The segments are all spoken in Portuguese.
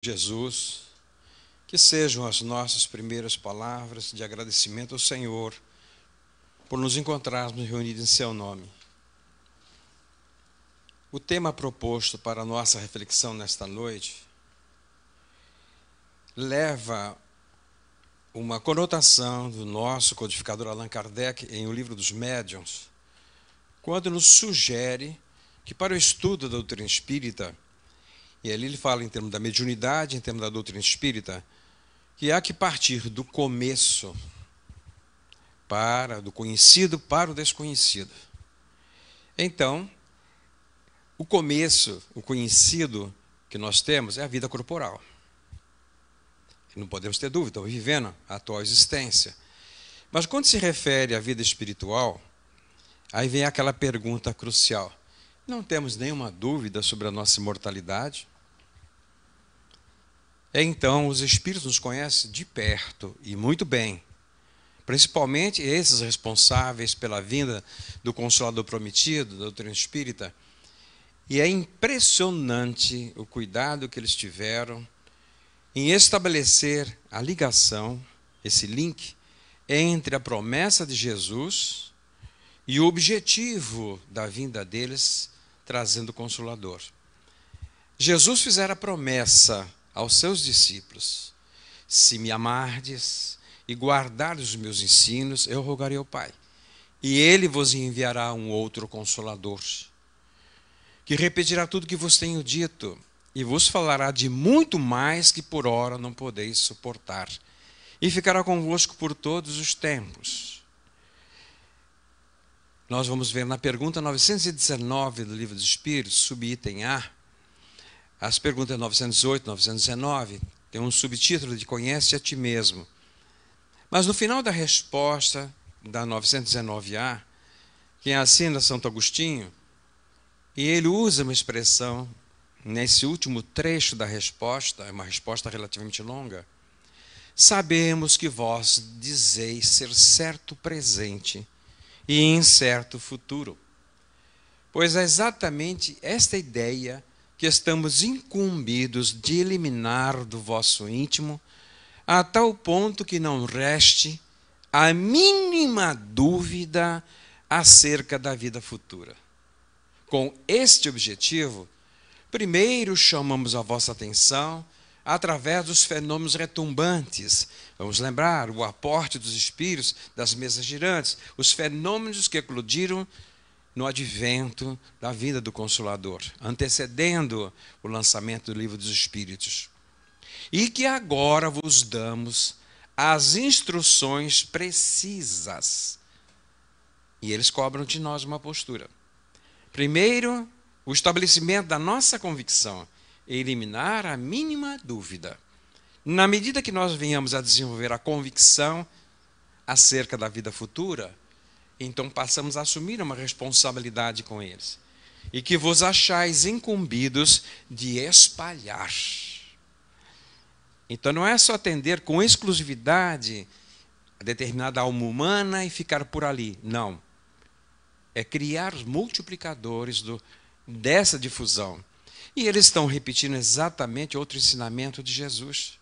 Jesus, que sejam as nossas primeiras palavras de agradecimento ao Senhor por nos encontrarmos reunidos em seu nome. O tema proposto para a nossa reflexão nesta noite leva uma conotação do nosso codificador Allan Kardec em O Livro dos Médiuns, quando nos sugere que para o estudo da doutrina espírita, e ali ele fala em termos da mediunidade, em termos da doutrina espírita, que há que partir do começo para do conhecido para o desconhecido. Então, o começo, o conhecido que nós temos é a vida corporal. não podemos ter dúvida, estamos vivendo a atual existência. Mas quando se refere à vida espiritual, aí vem aquela pergunta crucial: não temos nenhuma dúvida sobre a nossa imortalidade. É então, os espíritos nos conhecem de perto e muito bem, principalmente esses responsáveis pela vinda do Consolador Prometido, da doutrina espírita. E é impressionante o cuidado que eles tiveram em estabelecer a ligação, esse link, entre a promessa de Jesus e o objetivo da vinda deles trazendo o Consolador. Jesus fizera promessa aos seus discípulos: Se me amardes e guardardes os meus ensinos, eu rogarei ao Pai, e ele vos enviará um outro consolador, que repetirá tudo que vos tenho dito, e vos falará de muito mais que por ora não podeis suportar, e ficará convosco por todos os tempos. Nós vamos ver na pergunta 919 do Livro dos Espíritos, subitem A, as perguntas 908, 919, tem um subtítulo de Conhece a ti mesmo. Mas no final da resposta da 919A, quem assina Santo Agostinho, e ele usa uma expressão nesse último trecho da resposta, é uma resposta relativamente longa. Sabemos que vós dizeis ser certo presente e incerto futuro. Pois é exatamente esta ideia que estamos incumbidos de eliminar do vosso íntimo, a tal ponto que não reste a mínima dúvida acerca da vida futura. Com este objetivo, primeiro chamamos a vossa atenção através dos fenômenos retumbantes. Vamos lembrar o aporte dos espíritos das mesas girantes, os fenômenos que eclodiram no advento da vinda do Consolador, antecedendo o lançamento do Livro dos Espíritos. E que agora vos damos as instruções precisas. E eles cobram de nós uma postura. Primeiro, o estabelecimento da nossa convicção eliminar a mínima dúvida. Na medida que nós venhamos a desenvolver a convicção acerca da vida futura, então passamos a assumir uma responsabilidade com eles. E que vos achais incumbidos de espalhar. Então não é só atender com exclusividade a determinada alma humana e ficar por ali. Não. É criar os multiplicadores do, dessa difusão. E eles estão repetindo exatamente outro ensinamento de Jesus: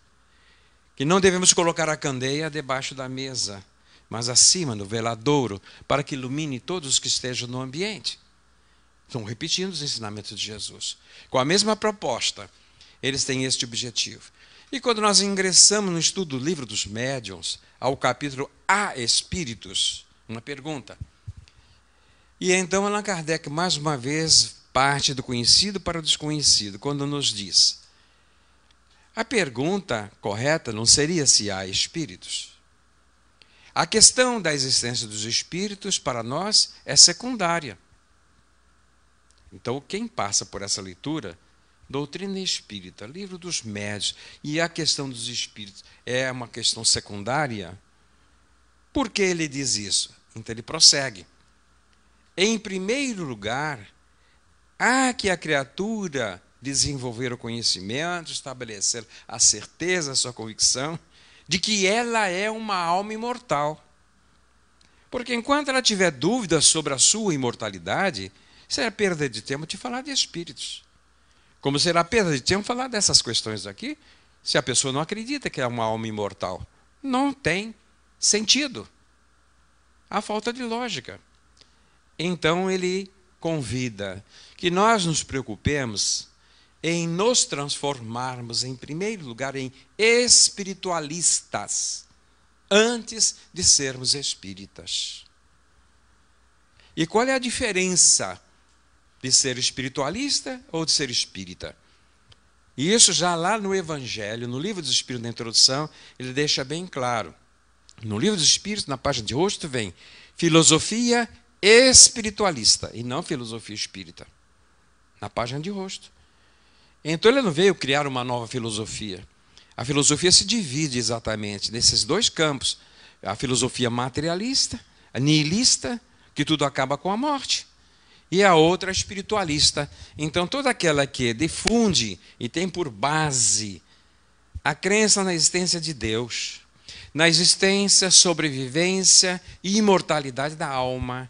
que não devemos colocar a candeia debaixo da mesa, mas acima do veladouro, para que ilumine todos os que estejam no ambiente. Estão repetindo os ensinamentos de Jesus. Com a mesma proposta, eles têm este objetivo. E quando nós ingressamos no estudo do livro dos médiuns, ao capítulo A Espíritos, uma pergunta. E então Allan Kardec mais uma vez parte do conhecido para o desconhecido, quando nos diz: a pergunta correta não seria se há espíritos. A questão da existência dos espíritos para nós é secundária. Então, quem passa por essa leitura, doutrina espírita, livro dos médios, e a questão dos espíritos é uma questão secundária, por que ele diz isso? Então, ele prossegue. Em primeiro lugar, Há que a criatura desenvolver o conhecimento, estabelecer a certeza, a sua convicção de que ela é uma alma imortal. Porque enquanto ela tiver dúvidas sobre a sua imortalidade, será perda de tempo de falar de espíritos. Como será perda de tempo falar dessas questões aqui, se a pessoa não acredita que é uma alma imortal. Não tem sentido. Há falta de lógica. Então ele convida que nós nos preocupemos em nos transformarmos, em primeiro lugar, em espiritualistas, antes de sermos espíritas. E qual é a diferença de ser espiritualista ou de ser espírita? E isso já lá no Evangelho, no Livro dos Espíritos, na introdução, ele deixa bem claro. No Livro dos Espíritos, na página de rosto, vem filosofia espiritualista e não filosofia espírita. Na página de rosto. Então ele não veio criar uma nova filosofia. A filosofia se divide exatamente nesses dois campos: a filosofia materialista, a nihilista, que tudo acaba com a morte, e a outra a espiritualista. Então toda aquela que difunde e tem por base a crença na existência de Deus, na existência, sobrevivência e imortalidade da alma,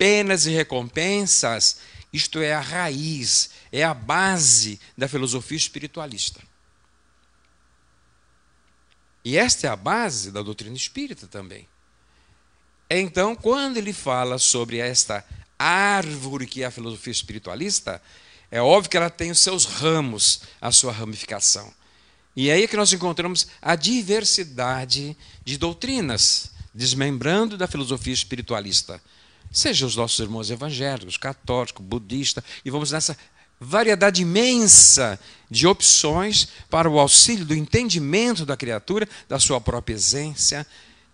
penas e recompensas, isto é a raiz, é a base da filosofia espiritualista. E esta é a base da doutrina espírita também. Então, quando ele fala sobre esta árvore que é a filosofia espiritualista, é óbvio que ela tem os seus ramos, a sua ramificação. E é aí que nós encontramos a diversidade de doutrinas, desmembrando da filosofia espiritualista. Seja os nossos irmãos evangélicos, católicos, budistas, e vamos nessa variedade imensa de opções para o auxílio do entendimento da criatura, da sua própria essência,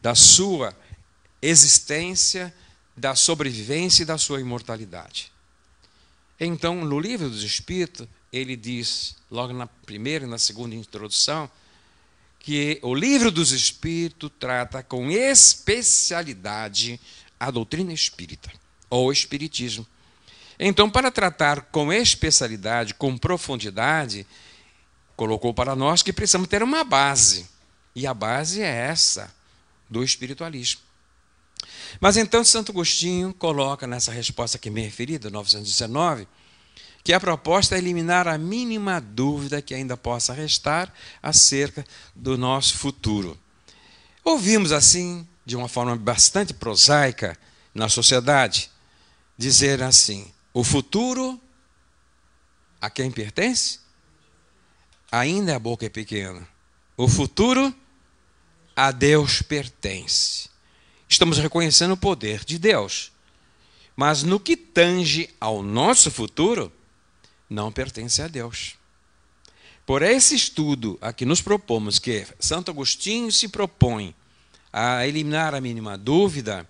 da sua existência, da sobrevivência e da sua imortalidade. Então, no livro dos Espíritos, ele diz, logo na primeira e na segunda introdução, que o livro dos Espíritos trata com especialidade a doutrina espírita ou espiritismo. Então, para tratar com especialidade, com profundidade, colocou para nós que precisamos ter uma base. E a base é essa do espiritualismo. Mas então Santo Agostinho coloca nessa resposta que me referida, 919, que a proposta é eliminar a mínima dúvida que ainda possa restar acerca do nosso futuro. Ouvimos assim de uma forma bastante prosaica na sociedade, dizer assim: o futuro a quem pertence? Ainda a é boca é pequena. O futuro a Deus pertence. Estamos reconhecendo o poder de Deus. Mas no que tange ao nosso futuro, não pertence a Deus. Por esse estudo a que nos propomos, que Santo Agostinho se propõe a eliminar a mínima dúvida,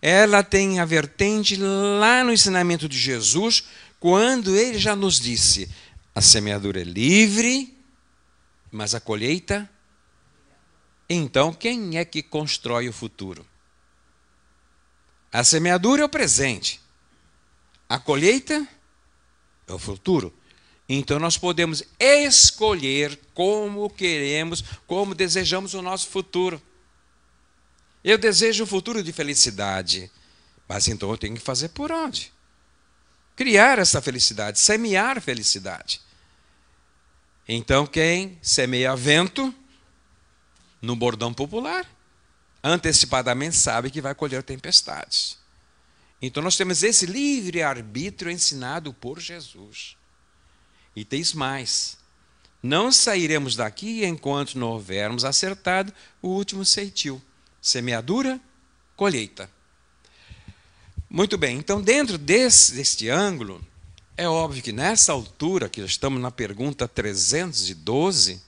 ela tem a vertente lá no ensinamento de Jesus, quando ele já nos disse: a semeadura é livre, mas a colheita. Então, quem é que constrói o futuro? A semeadura é o presente, a colheita é o futuro. Então, nós podemos escolher como queremos, como desejamos o nosso futuro. Eu desejo um futuro de felicidade, mas então eu tenho que fazer por onde? Criar essa felicidade, semear felicidade. Então quem semeia vento no bordão popular, antecipadamente sabe que vai colher tempestades. Então nós temos esse livre arbítrio ensinado por Jesus. E tens mais. Não sairemos daqui enquanto não houvermos acertado o último ceitil semeadura, colheita. Muito bem, então, dentro desse, deste ângulo, é óbvio que nessa altura, que já estamos na pergunta 312,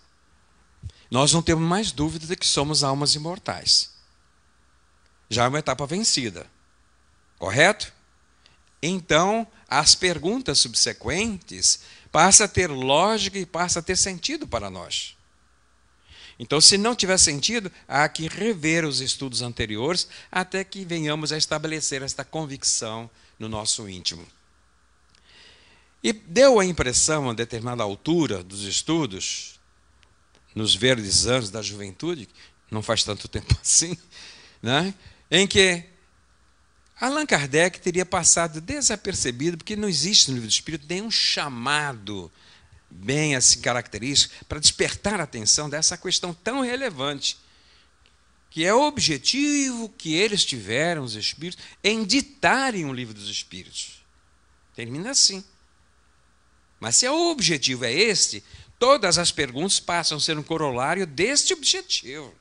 nós não temos mais dúvida de que somos almas imortais. Já é uma etapa vencida, correto? Então, as perguntas subsequentes passam a ter lógica e passam a ter sentido para nós. Então, se não tiver sentido, há que rever os estudos anteriores até que venhamos a estabelecer esta convicção no nosso íntimo. E deu a impressão, a determinada altura dos estudos, nos verdes anos da juventude, não faz tanto tempo assim, né? em que Allan Kardec teria passado desapercebido, porque não existe no livro do Espírito nenhum chamado bem as características, para despertar a atenção dessa questão tão relevante, que é o objetivo que eles tiveram, os espíritos, em ditarem o livro dos espíritos. Termina assim. Mas se é o objetivo é este, todas as perguntas passam a ser um corolário deste objetivo.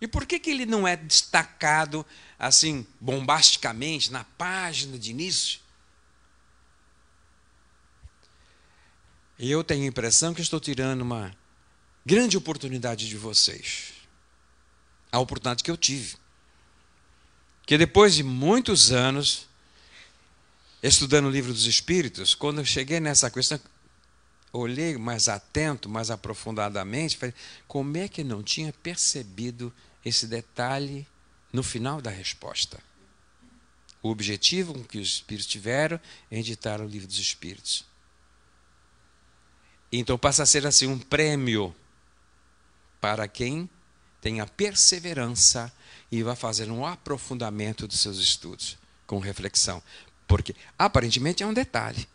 E por que, que ele não é destacado assim bombasticamente na página de início? E eu tenho a impressão que estou tirando uma grande oportunidade de vocês. A oportunidade que eu tive. Que depois de muitos anos estudando o livro dos Espíritos, quando eu cheguei nessa questão, olhei mais atento, mais aprofundadamente, falei, como é que não tinha percebido esse detalhe no final da resposta? O objetivo que os Espíritos tiveram é editar o livro dos Espíritos. Então passa a ser assim um prêmio para quem tenha perseverança e vai fazer um aprofundamento dos seus estudos com reflexão, porque aparentemente é um detalhe,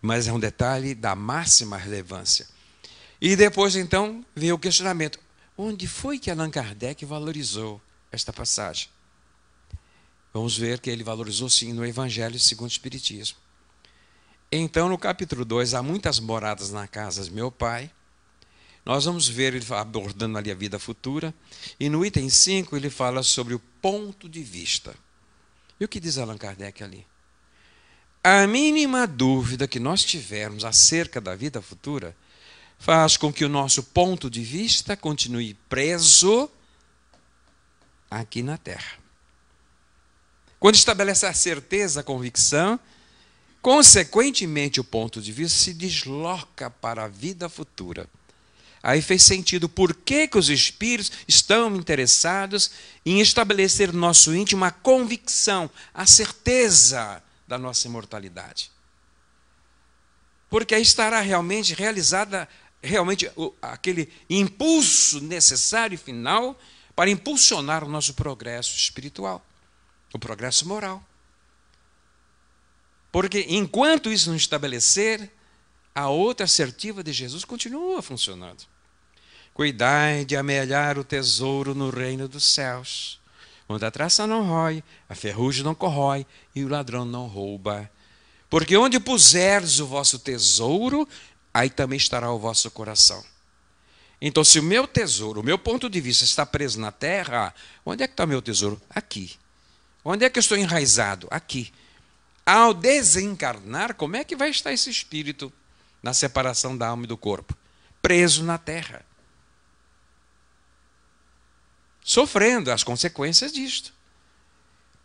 mas é um detalhe da máxima relevância. E depois então veio o questionamento: onde foi que Allan Kardec valorizou esta passagem? Vamos ver que ele valorizou sim no Evangelho segundo o Espiritismo. Então, no capítulo 2, há muitas moradas na casa de meu pai. Nós vamos ver ele abordando ali a vida futura. E no item 5, ele fala sobre o ponto de vista. E o que diz Allan Kardec ali? A mínima dúvida que nós tivermos acerca da vida futura faz com que o nosso ponto de vista continue preso aqui na Terra. Quando estabelece a certeza, a convicção, Consequentemente, o ponto de vista se desloca para a vida futura. Aí fez sentido por que, que os espíritos estão interessados em estabelecer no nosso íntimo a convicção, a certeza da nossa imortalidade. Porque aí estará realmente realizada realmente aquele impulso necessário e final para impulsionar o nosso progresso espiritual, o progresso moral. Porque enquanto isso não estabelecer, a outra assertiva de Jesus continua funcionando. Cuidai de amelhar o tesouro no reino dos céus, onde a traça não rói, a ferrugem não corrói e o ladrão não rouba. Porque onde puseres o vosso tesouro, aí também estará o vosso coração. Então, se o meu tesouro, o meu ponto de vista está preso na terra, onde é que está o meu tesouro? Aqui. Onde é que eu estou enraizado? Aqui ao desencarnar, como é que vai estar esse espírito na separação da alma e do corpo? Preso na terra. Sofrendo as consequências disto.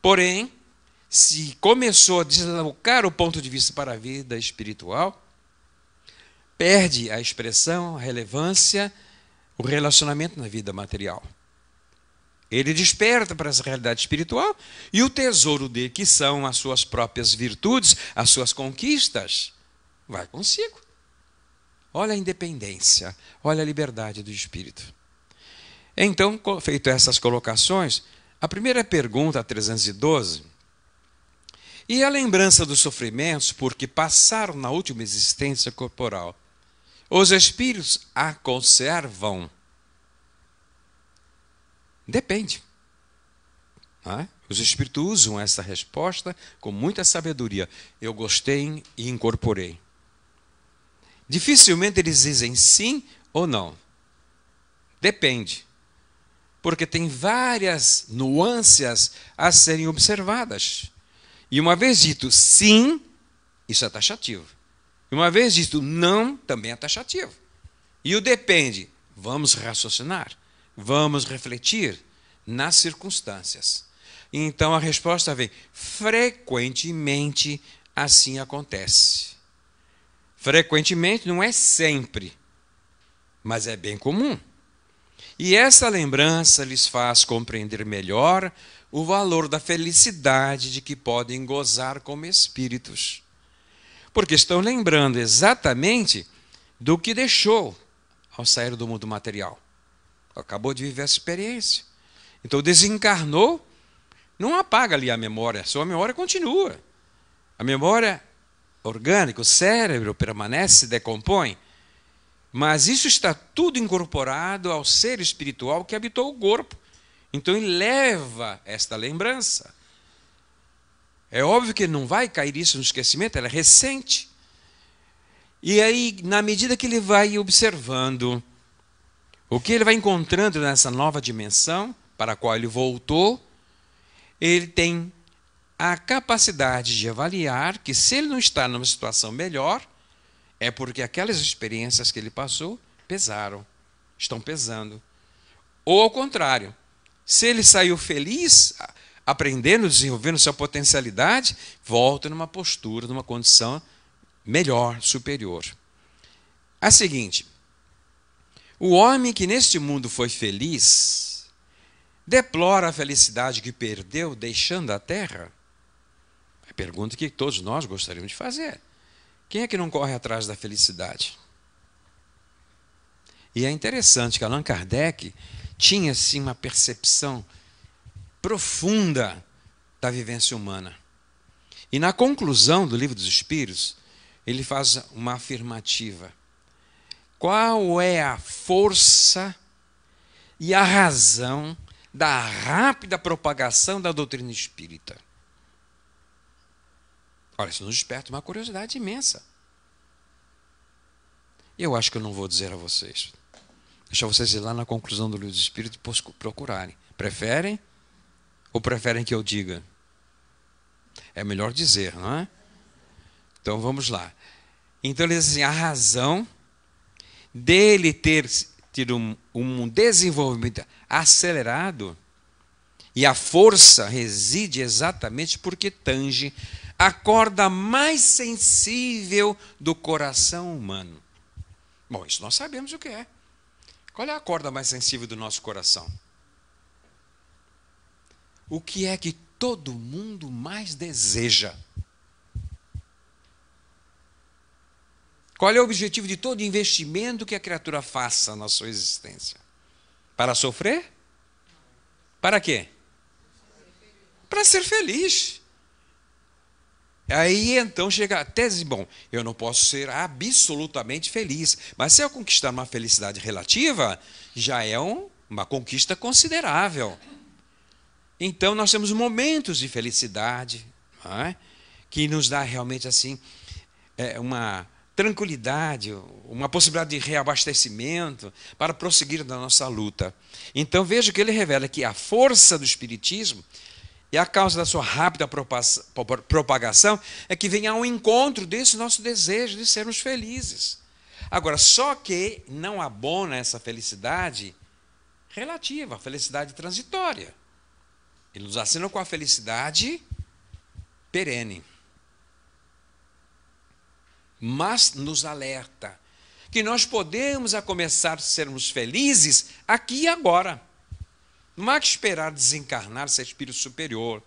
Porém, se começou a deslocar o ponto de vista para a vida espiritual, perde a expressão, a relevância, o relacionamento na vida material. Ele desperta para essa realidade espiritual e o tesouro dele, que são as suas próprias virtudes, as suas conquistas, vai consigo. Olha a independência, olha a liberdade do espírito. Então, feito essas colocações, a primeira pergunta, 312, e a lembrança dos sofrimentos porque passaram na última existência corporal. Os espíritos a conservam Depende. Ah, os Espíritos usam essa resposta com muita sabedoria. Eu gostei e incorporei. Dificilmente eles dizem sim ou não. Depende. Porque tem várias nuances a serem observadas. E uma vez dito sim, isso é taxativo. E uma vez dito não, também é taxativo. E o depende, vamos raciocinar. Vamos refletir nas circunstâncias. Então a resposta vem: frequentemente assim acontece. Frequentemente não é sempre, mas é bem comum. E essa lembrança lhes faz compreender melhor o valor da felicidade de que podem gozar como espíritos. Porque estão lembrando exatamente do que deixou ao sair do mundo material acabou de viver essa experiência. Então desencarnou, não apaga ali a memória, só a memória continua. A memória orgânica, o cérebro permanece, se decompõe, mas isso está tudo incorporado ao ser espiritual que habitou o corpo. Então ele leva esta lembrança. É óbvio que não vai cair isso no esquecimento, ela é recente. E aí, na medida que ele vai observando, o que ele vai encontrando nessa nova dimensão, para a qual ele voltou, ele tem a capacidade de avaliar que se ele não está numa situação melhor, é porque aquelas experiências que ele passou pesaram, estão pesando. Ou ao contrário, se ele saiu feliz, aprendendo, desenvolvendo sua potencialidade, volta numa postura, numa condição melhor, superior. A seguinte, o homem que neste mundo foi feliz deplora a felicidade que perdeu deixando a terra? A é pergunta que todos nós gostaríamos de fazer. Quem é que não corre atrás da felicidade? E é interessante que Allan Kardec tinha sim uma percepção profunda da vivência humana. E na conclusão do Livro dos Espíritos, ele faz uma afirmativa qual é a força e a razão da rápida propagação da doutrina espírita. Olha, isso nos desperta uma curiosidade imensa. Eu acho que eu não vou dizer a vocês. Deixa vocês ir lá na conclusão do livro do Espírito e procurarem. Preferem ou preferem que eu diga? É melhor dizer, não é? Então vamos lá. Então eles dizem assim, a razão dele ter tido um, um desenvolvimento acelerado, e a força reside exatamente porque tange a corda mais sensível do coração humano. Bom, isso nós sabemos o que é. Qual é a corda mais sensível do nosso coração? O que é que todo mundo mais deseja? Qual é o objetivo de todo investimento que a criatura faça na sua existência? Para sofrer? Para quê? Para ser feliz. Aí então chega a tese, bom, eu não posso ser absolutamente feliz, mas se eu conquistar uma felicidade relativa, já é um, uma conquista considerável. Então nós temos momentos de felicidade é? que nos dá realmente assim é, uma tranquilidade, uma possibilidade de reabastecimento para prosseguir na nossa luta. Então veja que ele revela que a força do Espiritismo e a causa da sua rápida propagação é que vem ao encontro desse nosso desejo de sermos felizes. Agora, só que não abona essa felicidade relativa, a felicidade transitória. Ele nos assina com a felicidade perene mas nos alerta que nós podemos a começar a sermos felizes aqui e agora. Não há que esperar desencarnar ser espírito superior.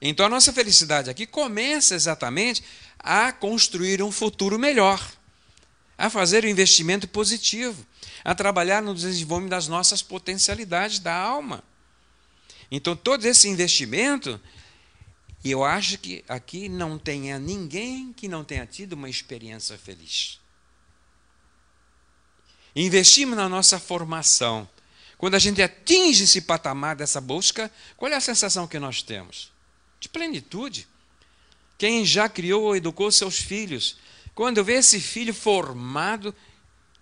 Então a nossa felicidade aqui começa exatamente a construir um futuro melhor, a fazer o um investimento positivo, a trabalhar no desenvolvimento das nossas potencialidades da alma. Então todo esse investimento e eu acho que aqui não tenha ninguém que não tenha tido uma experiência feliz. Investimos na nossa formação. Quando a gente atinge esse patamar dessa busca, qual é a sensação que nós temos? De plenitude. Quem já criou ou educou seus filhos, quando vê esse filho formado,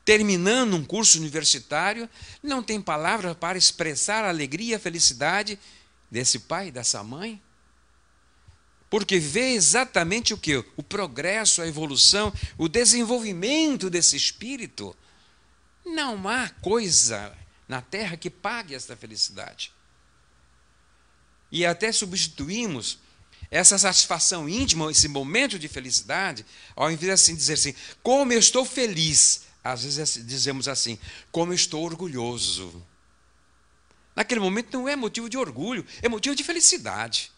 terminando um curso universitário, não tem palavra para expressar a alegria e a felicidade desse pai, dessa mãe, porque vê exatamente o que? O progresso, a evolução, o desenvolvimento desse espírito. Não há coisa na terra que pague esta felicidade. E até substituímos essa satisfação íntima, esse momento de felicidade, ao invés de assim dizer assim, como eu estou feliz, às vezes assim, dizemos assim, como eu estou orgulhoso. Naquele momento não é motivo de orgulho, é motivo de felicidade.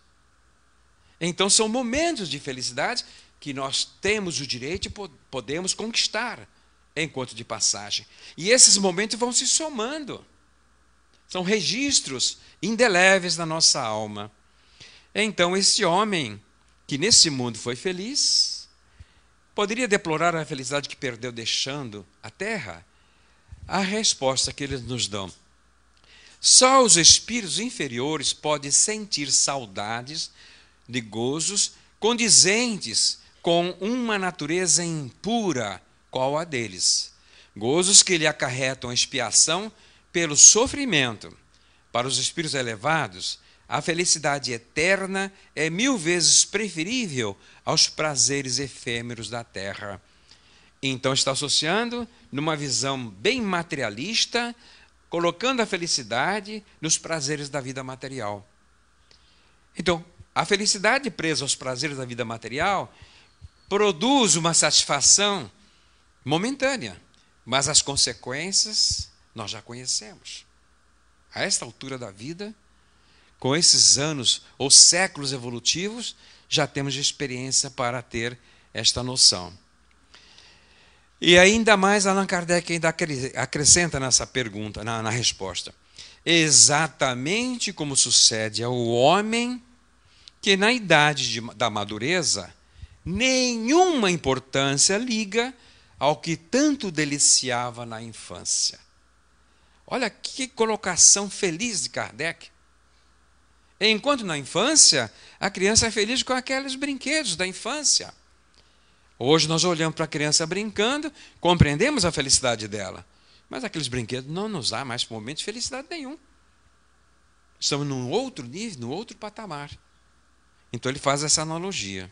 Então são momentos de felicidade que nós temos o direito e podemos conquistar enquanto de passagem. E esses momentos vão se somando. São registros indeléveis na nossa alma. Então, esse homem que nesse mundo foi feliz, poderia deplorar a felicidade que perdeu deixando a terra? A resposta que eles nos dão. Só os espíritos inferiores podem sentir saudades de gozos condizentes com uma natureza impura, qual a deles. Gozos que lhe acarretam a expiação pelo sofrimento. Para os espíritos elevados, a felicidade eterna é mil vezes preferível aos prazeres efêmeros da terra. Então está associando numa visão bem materialista, colocando a felicidade nos prazeres da vida material. Então, a felicidade presa aos prazeres da vida material produz uma satisfação momentânea, mas as consequências nós já conhecemos. A esta altura da vida, com esses anos ou séculos evolutivos, já temos experiência para ter esta noção. E ainda mais, Allan Kardec ainda acrescenta nessa pergunta, na, na resposta. Exatamente como sucede ao homem que na idade de, da madureza, nenhuma importância liga ao que tanto deliciava na infância. Olha que colocação feliz de Kardec. Enquanto na infância, a criança é feliz com aqueles brinquedos da infância. Hoje nós olhamos para a criança brincando, compreendemos a felicidade dela, mas aqueles brinquedos não nos dá mais momento de felicidade nenhum. Estamos num outro nível, num outro patamar. Então ele faz essa analogia.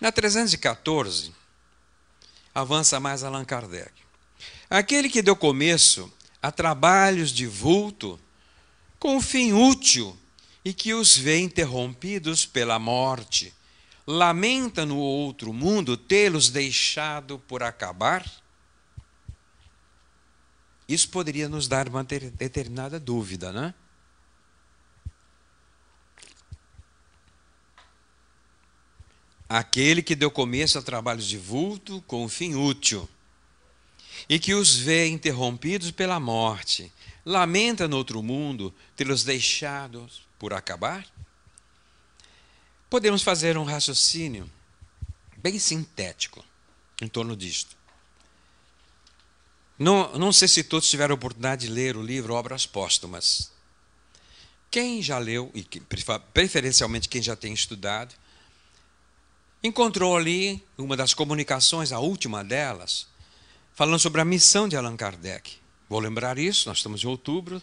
Na 314, avança mais Allan Kardec. Aquele que deu começo a trabalhos de vulto com fim útil e que os vê interrompidos pela morte, lamenta no outro mundo tê-los deixado por acabar? Isso poderia nos dar uma determinada dúvida, né? aquele que deu começo a trabalhos de vulto com um fim útil, e que os vê interrompidos pela morte, lamenta no outro mundo tê-los deixados por acabar? Podemos fazer um raciocínio bem sintético em torno disto. Não, não sei se todos tiveram a oportunidade de ler o livro Obras Póstumas. Quem já leu, e preferencialmente quem já tem estudado, encontrou ali uma das comunicações, a última delas, falando sobre a missão de Allan Kardec. Vou lembrar isso, nós estamos em outubro,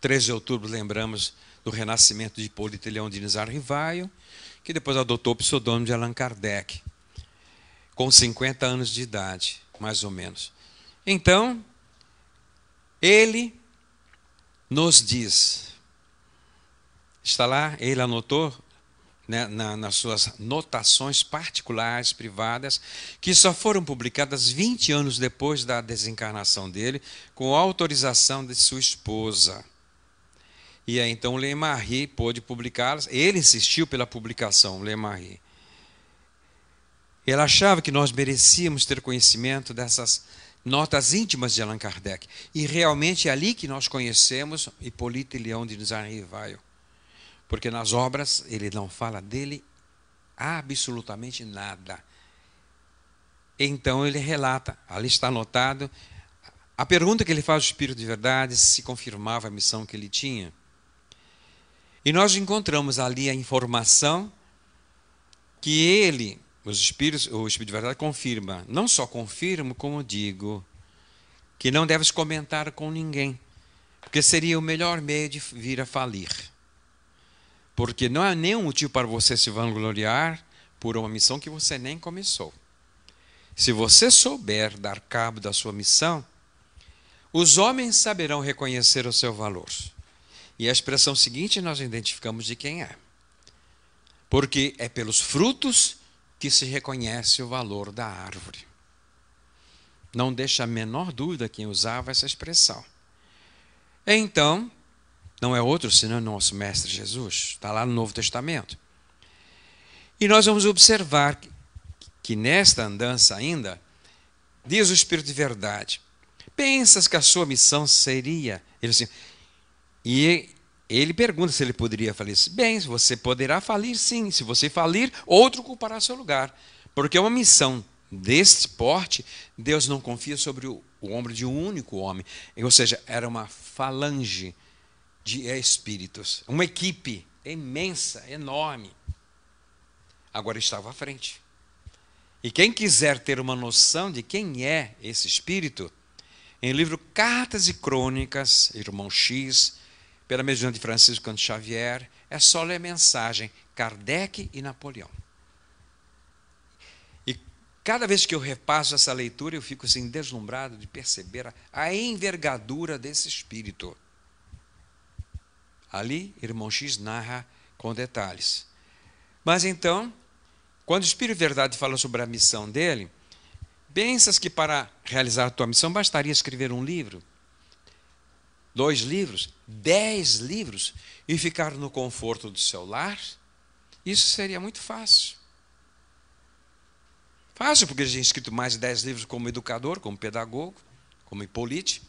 13 de outubro lembramos do renascimento de Hipólito Leão de Nizar Rivaio, que depois adotou o pseudônimo de Allan Kardec, com 50 anos de idade, mais ou menos. Então, ele nos diz, está lá, ele anotou né, na, nas suas notações particulares, privadas, que só foram publicadas 20 anos depois da desencarnação dele, com autorização de sua esposa. E aí então Marie pôde publicá-las, ele insistiu pela publicação, Marie. Ele achava que nós merecíamos ter conhecimento dessas notas íntimas de Allan Kardec. E realmente é ali que nós conhecemos Hipólito e Leão de Nizar Rivaio porque nas obras ele não fala dele absolutamente nada. Então ele relata, ali está anotado, a pergunta que ele faz ao Espírito de Verdade se confirmava a missão que ele tinha. E nós encontramos ali a informação que ele, os espíritos, o Espírito de Verdade confirma. Não só confirmo, como digo, que não deves comentar com ninguém, porque seria o melhor meio de vir a falir. Porque não há nenhum motivo para você se vangloriar por uma missão que você nem começou. Se você souber dar cabo da sua missão, os homens saberão reconhecer o seu valor. E a expressão seguinte nós identificamos de quem é. Porque é pelos frutos que se reconhece o valor da árvore. Não deixa a menor dúvida quem usava essa expressão. Então, não é outro senão nosso Mestre Jesus. Está lá no Novo Testamento. E nós vamos observar que, nesta andança ainda, diz o Espírito de Verdade: Pensas que a sua missão seria. Ele assim, e ele pergunta se ele poderia falir. Bem, você poderá falir sim. Se você falir, outro ocupará seu lugar. Porque é uma missão deste porte, Deus não confia sobre o, o ombro de um único homem. Ou seja, era uma falange de é espíritos. Uma equipe imensa, enorme. Agora estava à frente. E quem quiser ter uma noção de quem é esse espírito, em livro Cartas e Crônicas, Irmão X, pela mediunidade de Francisco Canto Xavier, é só ler a mensagem Kardec e Napoleão. E cada vez que eu repasso essa leitura, eu fico assim deslumbrado de perceber a envergadura desse espírito. Ali, irmão X narra com detalhes. Mas então, quando o Espírito Verdade fala sobre a missão dele, pensas que para realizar a tua missão bastaria escrever um livro, dois livros, dez livros e ficar no conforto do seu lar? Isso seria muito fácil. Fácil, porque ele tinha escrito mais de dez livros como educador, como pedagogo, como Hipólite.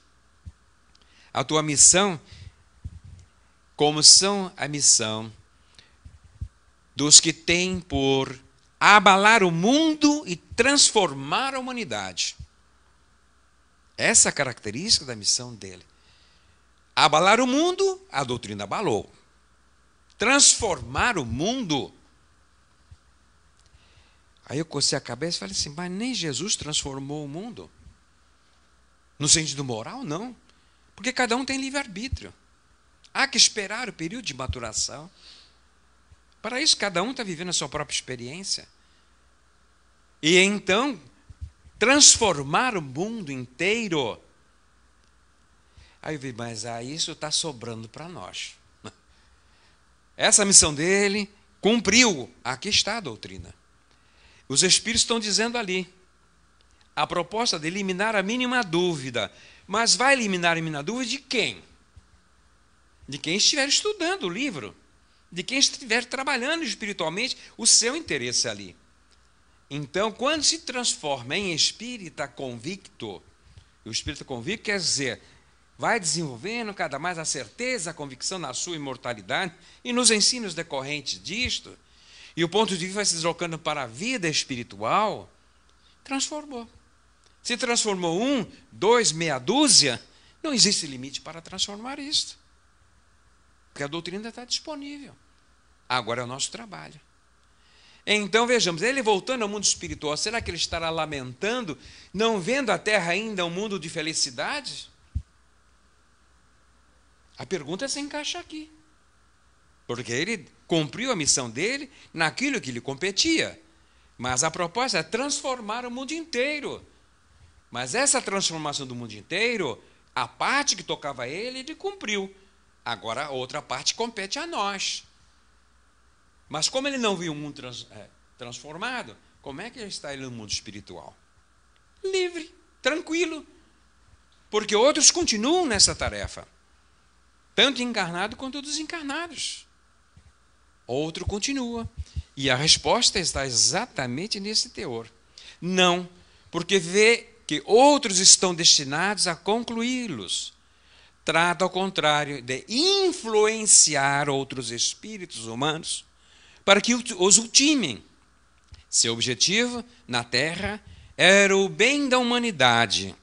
A tua missão como são a missão dos que têm por abalar o mundo e transformar a humanidade. Essa é a característica da missão dele. Abalar o mundo, a doutrina abalou. Transformar o mundo. Aí eu cocei a cabeça e falei assim: mas nem Jesus transformou o mundo. No sentido moral, não. Porque cada um tem livre-arbítrio. Há que esperar o período de maturação. Para isso, cada um está vivendo a sua própria experiência. E então, transformar o mundo inteiro. Aí eu vi, mas ah, isso está sobrando para nós. Essa missão dele cumpriu. Aqui está a doutrina. Os Espíritos estão dizendo ali. A proposta de eliminar a mínima dúvida. Mas vai eliminar a mínima dúvida de quem? de quem estiver estudando o livro, de quem estiver trabalhando espiritualmente o seu interesse é ali. Então, quando se transforma em espírita convicto, o espírito convicto quer dizer, vai desenvolvendo cada mais a certeza, a convicção na sua imortalidade e nos ensinos decorrentes disto, e o ponto de vista vai se deslocando para a vida espiritual, transformou. Se transformou um, dois, meia dúzia, não existe limite para transformar isto. Porque a doutrina está disponível. Agora é o nosso trabalho. Então vejamos, ele voltando ao mundo espiritual, será que ele estará lamentando, não vendo a terra ainda um mundo de felicidade? A pergunta se encaixa aqui. Porque ele cumpriu a missão dele naquilo que lhe competia. Mas a proposta é transformar o mundo inteiro. Mas essa transformação do mundo inteiro, a parte que tocava a ele, ele cumpriu. Agora a outra parte compete a nós. Mas como ele não viu o mundo trans, é, transformado, como é que está ele no mundo espiritual? Livre, tranquilo. Porque outros continuam nessa tarefa, tanto encarnado quanto desencarnados. Outro continua. E a resposta está exatamente nesse teor. Não, porque vê que outros estão destinados a concluí-los trata, ao contrário, de influenciar outros espíritos humanos para que os ultimem. Seu objetivo na Terra era o bem da humanidade.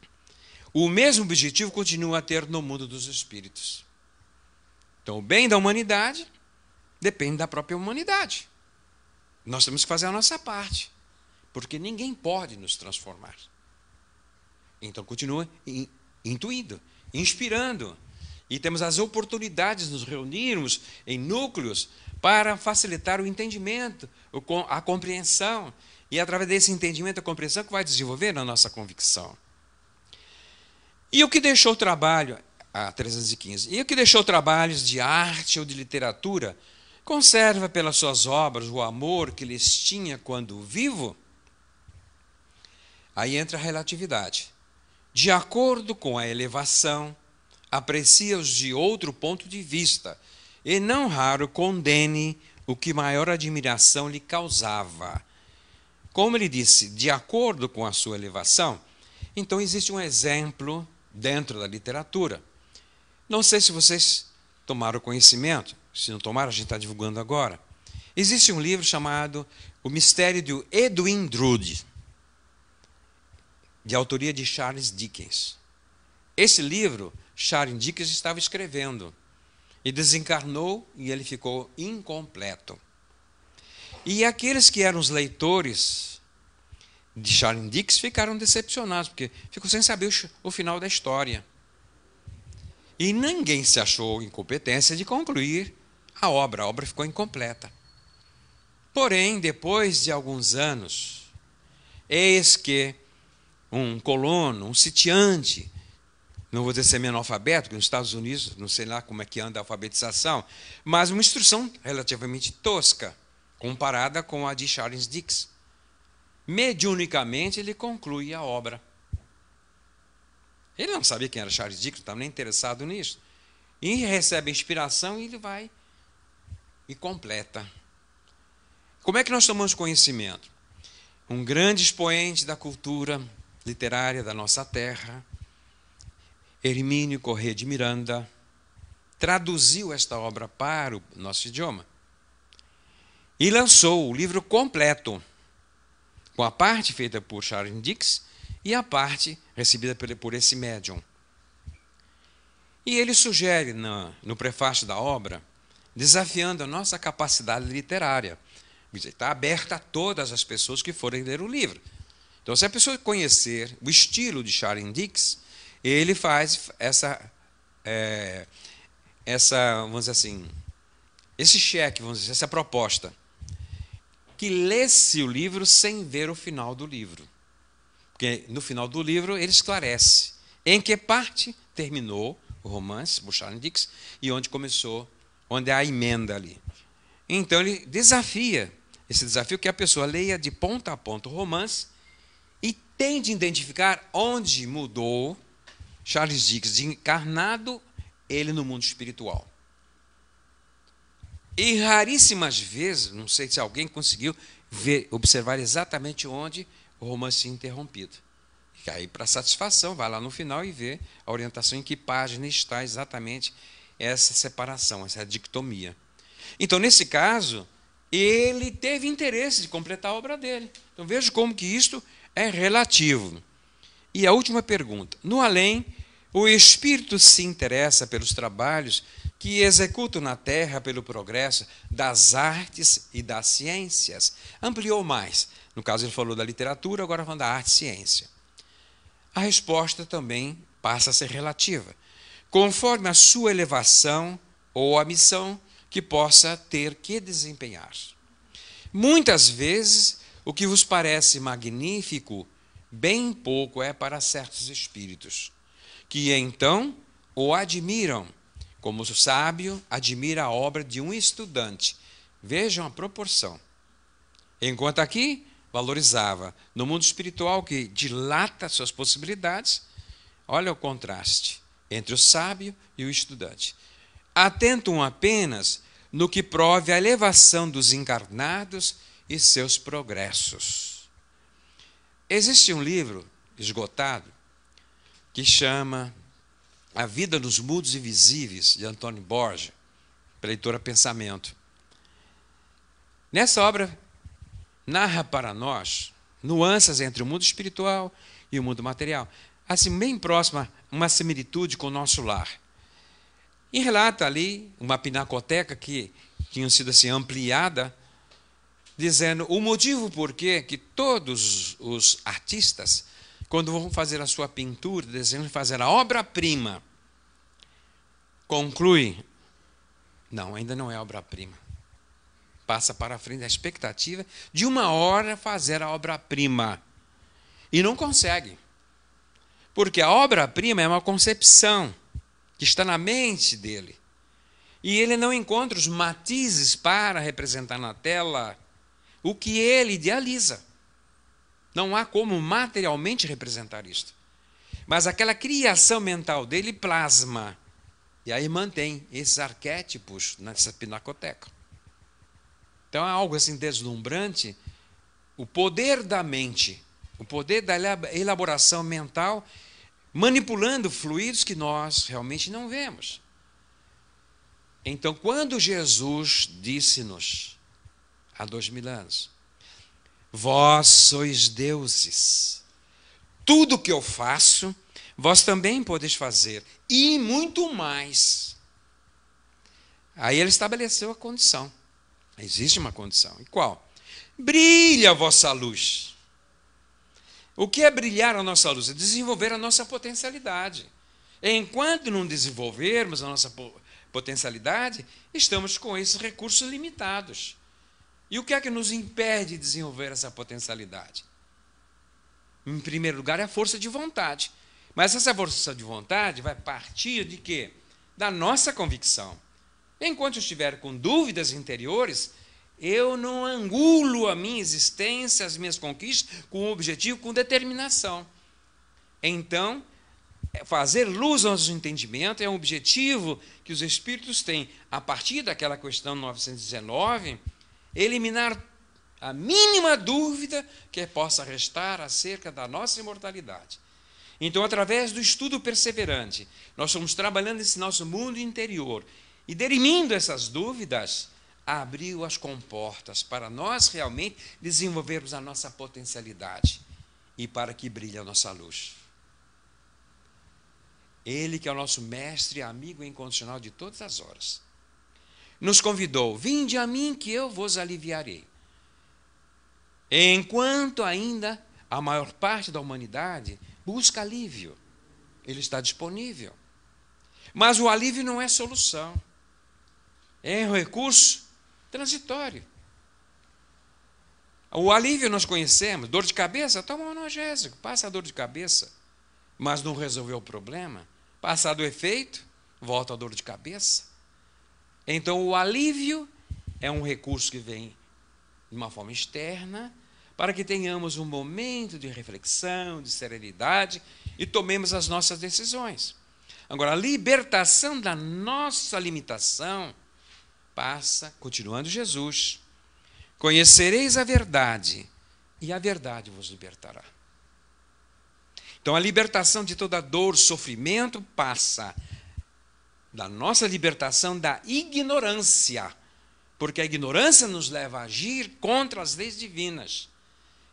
O mesmo objetivo continua a ter no mundo dos espíritos. Então, o bem da humanidade depende da própria humanidade. Nós temos que fazer a nossa parte, porque ninguém pode nos transformar. Então, continua intuído inspirando. E temos as oportunidades de nos reunirmos em núcleos para facilitar o entendimento, a compreensão. E é através desse entendimento, a compreensão que vai desenvolver a nossa convicção. E o que deixou o trabalho, a 315, e o que deixou trabalhos de arte ou de literatura, conserva pelas suas obras o amor que lhes tinha quando vivo? Aí entra a relatividade de acordo com a elevação, aprecia-os de outro ponto de vista, e não raro condene o que maior admiração lhe causava. Como ele disse, de acordo com a sua elevação, então existe um exemplo dentro da literatura. Não sei se vocês tomaram conhecimento, se não tomaram, a gente está divulgando agora. Existe um livro chamado O Mistério de Edwin Drood de autoria de Charles Dickens. Esse livro, Charles Dickens estava escrevendo e desencarnou e ele ficou incompleto. E aqueles que eram os leitores de Charles Dickens ficaram decepcionados, porque ficou sem saber o final da história. E ninguém se achou incompetência de concluir a obra, a obra ficou incompleta. Porém, depois de alguns anos, eis que um colono, um sitiante, não vou dizer semi-analfabeto, nos Estados Unidos, não sei lá como é que anda a alfabetização, mas uma instrução relativamente tosca, comparada com a de Charles Dix. Mediunicamente, ele conclui a obra. Ele não sabia quem era Charles Dickens, não estava nem interessado nisso. E recebe a inspiração e ele vai e completa. Como é que nós tomamos conhecimento? Um grande expoente da cultura literária da nossa terra, Hermínio Corrêa de Miranda, traduziu esta obra para o nosso idioma e lançou o livro completo, com a parte feita por Charles Dix e a parte recebida por esse médium. E ele sugere no prefácio da obra, desafiando a nossa capacidade literária. Está aberta a todas as pessoas que forem ler o livro. Então, se a pessoa conhecer o estilo de Sharon Dix, ele faz essa, é, essa, vamos dizer assim, esse cheque, vamos dizer, essa proposta, que lesse o livro sem ver o final do livro, porque no final do livro ele esclarece em que parte terminou o romance, o Sharon Dix, e onde começou, onde há a emenda ali. Então ele desafia esse desafio que a pessoa leia de ponta a ponta o romance e tem de identificar onde mudou Charles Dickens de encarnado ele no mundo espiritual. E raríssimas vezes, não sei se alguém conseguiu ver, observar exatamente onde o romance é interrompido. E aí, para satisfação, vai lá no final e vê a orientação em que página está exatamente essa separação, essa dicotomia. Então, nesse caso, ele teve interesse de completar a obra dele. Então, veja como que isto é relativo. E a última pergunta: no além, o espírito se interessa pelos trabalhos que executam na terra pelo progresso das artes e das ciências. Ampliou mais. No caso, ele falou da literatura, agora falando da arte e ciência. A resposta também passa a ser relativa, conforme a sua elevação ou a missão que possa ter que desempenhar. Muitas vezes o que vos parece magnífico, bem pouco é para certos espíritos, que então o admiram, como o sábio admira a obra de um estudante. Vejam a proporção. Enquanto aqui valorizava, no mundo espiritual que dilata suas possibilidades, olha o contraste entre o sábio e o estudante. Atentam apenas no que prove a elevação dos encarnados e seus progressos. Existe um livro esgotado que chama A Vida nos Mudos Invisíveis de Antônio Borges, pela editora Pensamento. Nessa obra, narra para nós nuances entre o mundo espiritual e o mundo material, assim, bem próxima uma similitude com o nosso lar. E relata ali uma pinacoteca que tinha sido assim ampliada dizendo o motivo por que todos os artistas, quando vão fazer a sua pintura, desejam fazer a obra-prima, conclui, não, ainda não é obra-prima. Passa para frente a expectativa de uma hora fazer a obra-prima. E não consegue. Porque a obra-prima é uma concepção que está na mente dele. E ele não encontra os matizes para representar na tela o que ele idealiza. Não há como materialmente representar isto. Mas aquela criação mental dele plasma. E aí mantém esses arquétipos nessa pinacoteca. Então é algo assim deslumbrante. O poder da mente, o poder da elaboração mental, manipulando fluidos que nós realmente não vemos. Então, quando Jesus disse-nos, há dois mil anos. Vós sois deuses. Tudo que eu faço, vós também podeis fazer, e muito mais. Aí ele estabeleceu a condição. Existe uma condição. E qual? Brilha a vossa luz. O que é brilhar a nossa luz? É desenvolver a nossa potencialidade. Enquanto não desenvolvermos a nossa potencialidade, estamos com esses recursos limitados. E o que é que nos impede de desenvolver essa potencialidade? Em primeiro lugar, é a força de vontade. Mas essa força de vontade vai partir de quê? Da nossa convicção. Enquanto eu estiver com dúvidas interiores, eu não angulo a minha existência, as minhas conquistas, com um objetivo, com determinação. Então, é, fazer luz ao nosso entendimento é um objetivo que os Espíritos têm. A partir daquela questão 919, eliminar a mínima dúvida que possa restar acerca da nossa imortalidade. Então, através do estudo perseverante, nós estamos trabalhando esse nosso mundo interior e derimindo essas dúvidas, abriu as comportas para nós realmente desenvolvermos a nossa potencialidade e para que brilhe a nossa luz. Ele que é o nosso mestre e amigo incondicional de todas as horas nos convidou: Vinde a mim que eu vos aliviarei. Enquanto ainda a maior parte da humanidade busca alívio, ele está disponível. Mas o alívio não é solução, é um recurso transitório. O alívio nós conhecemos, dor de cabeça, toma um analgésico, passa a dor de cabeça, mas não resolveu o problema. Passado o efeito, volta a dor de cabeça. Então, o alívio é um recurso que vem de uma forma externa, para que tenhamos um momento de reflexão, de serenidade e tomemos as nossas decisões. Agora, a libertação da nossa limitação passa, continuando Jesus: Conhecereis a verdade, e a verdade vos libertará. Então, a libertação de toda dor, sofrimento, passa da nossa libertação da ignorância, porque a ignorância nos leva a agir contra as leis divinas.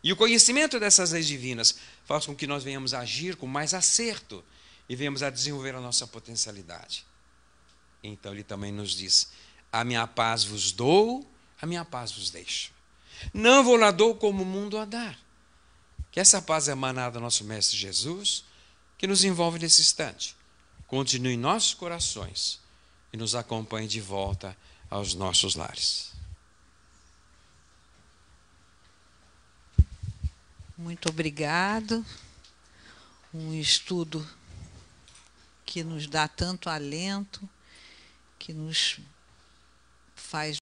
E o conhecimento dessas leis divinas faz com que nós venhamos a agir com mais acerto e venhamos a desenvolver a nossa potencialidade. Então ele também nos diz: A minha paz vos dou, a minha paz vos deixo. Não vou lá dou como o mundo a dar. Que essa paz é emanada do nosso Mestre Jesus, que nos envolve nesse instante continue em nossos corações e nos acompanhe de volta aos nossos lares. Muito obrigado. Um estudo que nos dá tanto alento, que nos faz